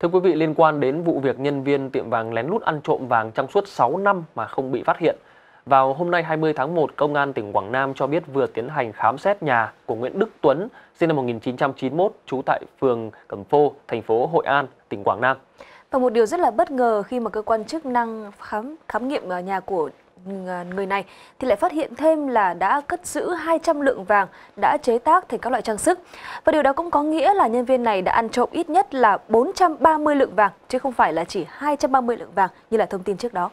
Thưa quý vị, liên quan đến vụ việc nhân viên tiệm vàng lén lút ăn trộm vàng trong suốt 6 năm mà không bị phát hiện, vào hôm nay 20 tháng 1, Công an tỉnh Quảng Nam cho biết vừa tiến hành khám xét nhà của Nguyễn Đức Tuấn, sinh năm 1991, trú tại phường Cẩm Phô, thành phố Hội An, tỉnh Quảng Nam. Và một điều rất là bất ngờ khi mà cơ quan chức năng khám khám nghiệm ờ, nhà của Ừ, à, người này thì lại phát hiện thêm là đã cất giữ 200 lượng vàng đã chế tác thành các loại trang sức. Và điều đó cũng có nghĩa là nhân viên này đã ăn trộm ít nhất là 430 lượng vàng chứ không phải là chỉ 230 lượng vàng như là thông tin trước đó.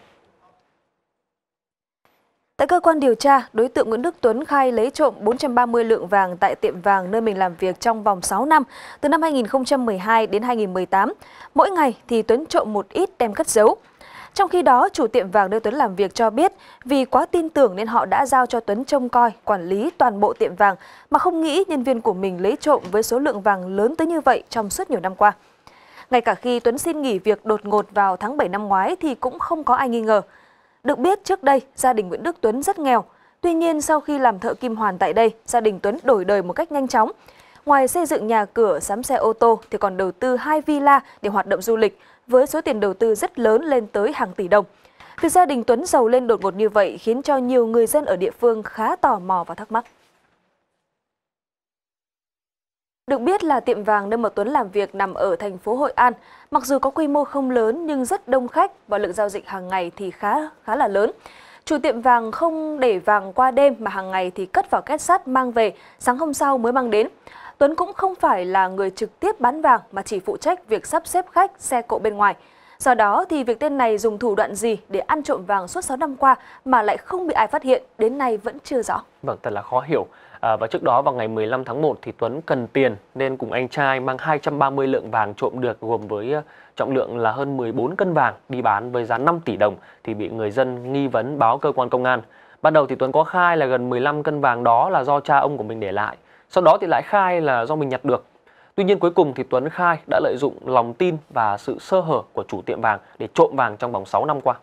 Tại cơ quan điều tra, đối tượng Nguyễn Đức Tuấn khai lấy trộm 430 lượng vàng tại tiệm vàng nơi mình làm việc trong vòng 6 năm, từ năm 2012 đến 2018. Mỗi ngày thì Tuấn trộm một ít đem cất giấu. Trong khi đó, chủ tiệm vàng nơi Tuấn làm việc cho biết vì quá tin tưởng nên họ đã giao cho Tuấn trông coi, quản lý toàn bộ tiệm vàng mà không nghĩ nhân viên của mình lấy trộm với số lượng vàng lớn tới như vậy trong suốt nhiều năm qua. Ngay cả khi Tuấn xin nghỉ việc đột ngột vào tháng 7 năm ngoái thì cũng không có ai nghi ngờ. Được biết trước đây, gia đình Nguyễn Đức Tuấn rất nghèo. Tuy nhiên sau khi làm thợ kim hoàn tại đây, gia đình Tuấn đổi đời một cách nhanh chóng. Ngoài xây dựng nhà cửa, sắm xe ô tô thì còn đầu tư hai villa để hoạt động du lịch – với số tiền đầu tư rất lớn lên tới hàng tỷ đồng. Việc gia đình Tuấn giàu lên đột ngột như vậy khiến cho nhiều người dân ở địa phương khá tò mò và thắc mắc. Được biết là tiệm vàng nơi mà Tuấn làm việc nằm ở thành phố Hội An, mặc dù có quy mô không lớn nhưng rất đông khách và lượng giao dịch hàng ngày thì khá khá là lớn. Chủ tiệm vàng không để vàng qua đêm mà hàng ngày thì cất vào két sắt mang về, sáng hôm sau mới mang đến. Tuấn cũng không phải là người trực tiếp bán vàng mà chỉ phụ trách việc sắp xếp khách xe cộ bên ngoài. Do đó thì việc tên này dùng thủ đoạn gì để ăn trộm vàng suốt 6 năm qua mà lại không bị ai phát hiện đến nay vẫn chưa rõ. Vâng, thật là khó hiểu. À, và trước đó vào ngày 15 tháng 1 thì Tuấn cần tiền nên cùng anh trai mang 230 lượng vàng trộm được gồm với à, trọng lượng là hơn 14 cân vàng đi bán với giá 5 tỷ đồng thì bị người dân nghi vấn báo cơ quan công an. Ban đầu thì Tuấn có khai là gần 15 cân vàng đó là do cha ông của mình để lại. Sau đó thì lại khai là do mình nhặt được. Tuy nhiên cuối cùng thì Tuấn khai đã lợi dụng lòng tin và sự sơ hở của chủ tiệm vàng để trộm vàng trong vòng 6 năm qua.